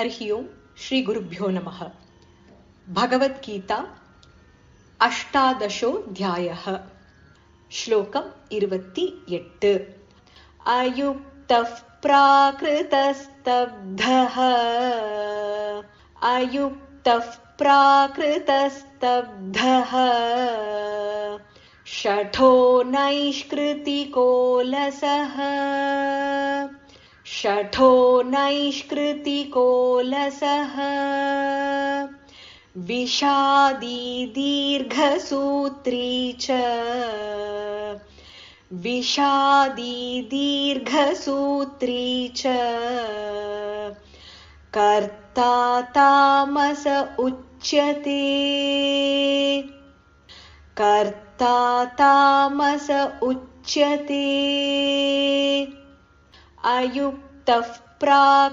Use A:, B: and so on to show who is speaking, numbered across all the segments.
A: हरिः ओम् श्रीगुरुभ्यो नमः भगवद्गीता अष्टादशोऽध्यायः श्लोकम् इवति प्राकृतस्तब्धः अयुक्तप्राकृतस्तब्धः प्राकृतस्तब्धः षठो नैष्कृतिकोलसः शठो नैष्कृतिकोलसः विषादी दीर्घसूत्री च दीर्घसूत्री च कर्ता तामस उच्यते कर्ता तामस उच्यते अयुक्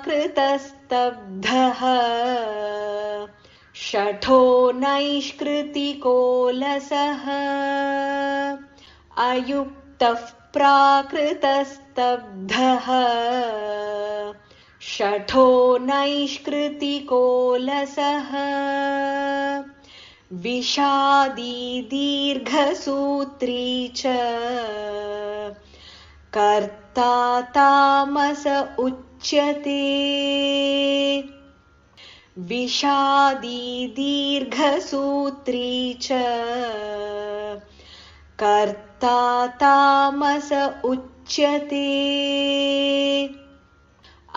A: कृतस्तब्धः षठो नैष्कृतिकोलसः अयुक्तः प्राकृतस्तब्धः शठो नैष्कृतिकोलसः विषादि दीर्घसूत्री च कर्ता तामस उच्यते विषादी दीर्घसूत्री च कर्ता तामस उच्यते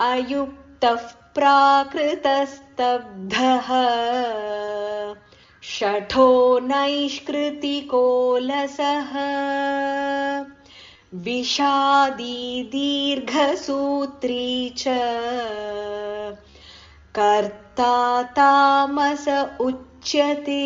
A: अयुक्तः प्राकृतस्तब्धः षठो नैष्कृतिकोलसः विषादी दीर्घसूत्री च कर्ता तामस उच्यते